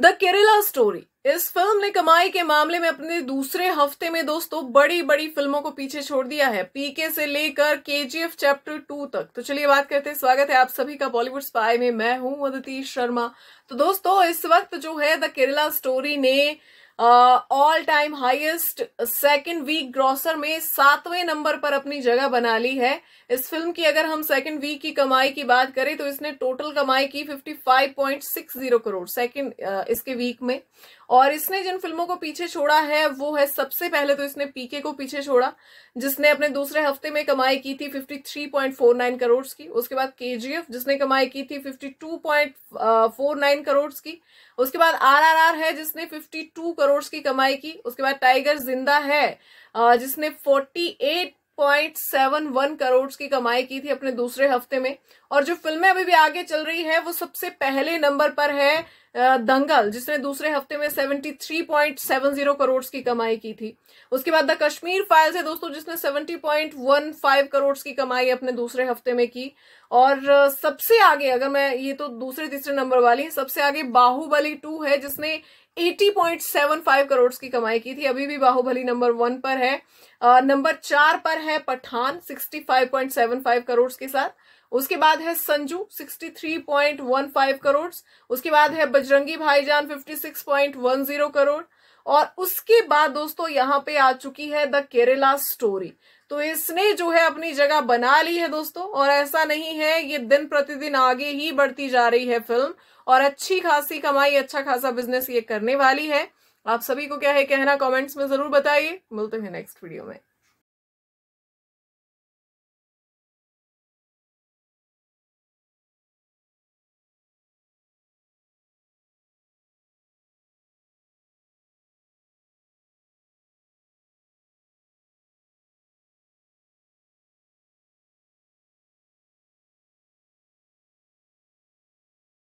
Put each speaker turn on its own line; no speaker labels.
the Kerala story इस film ने कमाई के मामले में अपने दूसरे हफ्ते में दोस्तों बड़ी बड़ी फिल्मों को पीछे छोड़ दिया है पीके से लेकर केजीएफ चैप्टर टू तक तो चलिए बात करते हैं स्वागत है आप सभी का बॉलीवुड स्पाई में मैं हूं अदिति शर्मा तो दोस्तों इस वक्त जो है द केरला स्टोरी ने all time highest second week grosser में सातवें नंबर पर अपनी जगह बना ली है इस फिल्म की अगर हम सेकंड वीक की कमाई की बात करें तो इसने टोटल कमाई की 55.60 करोड़ सेकंड uh, इसके वीक में और इसने जिन फिल्मों को पीछे छोड़ा है वो है सबसे पहले तो इसने पीके को पीछे छोड़ा जिसने अपने दूसरे हफ्ते में कमाई की थी 53.49 करोड़ की उसके बाद केजीएफ जिसने कमाई की थी 52.49 करोड़ की उसके बाद आरआरआर है जिसने 52 करोड़ करोड़ की कमाई की उसके बाद टाइगर जिंदा है जिसने 48 1.71 करोड़ की कमाई की थी अपने दूसरे हफ्ते में और जो फिल्में अभी भी आगे चल रही है वो सबसे पहले नंबर पर है दंगल जिसने दूसरे हफ्ते में 73.70 करोड़ की कमाई की थी उसके बाद द कश्मीर फाइल्स है दोस्तों जिसने 70.15 करोड़ की कमाई अपने दूसरे हफ्ते में की और सबसे आगे अगर मैं ये तो दूसरे तीसरे नंबर वाली सबसे आगे बाहुबली टू है जिसने 80.75 करोड़ की कमाई की थी अभी भी बाहुबली नंबर वन पर है नंबर चार पर है पठान 65.75 करोड़ के साथ उसके बाद है संजू 63.15 करोड़ उसके बाद है बजरंगी भाईजान 56.10 करोड़ और उसके बाद दोस्तों यहाँ पे आ चुकी है द केरला स्टोरी तो इसने जो है अपनी जगह बना ली है दोस्तों और ऐसा नहीं है ये दिन प्रतिदिन आगे ही बढ़ती जा रही है फिल्म और अच्छी खासी कमाई अच्छा खासा बिजनेस ये करने वाली है आप सभी को क्या है कहना कमेंट्स में जरूर बताइए मिलते हैं नेक्स्ट वीडियो में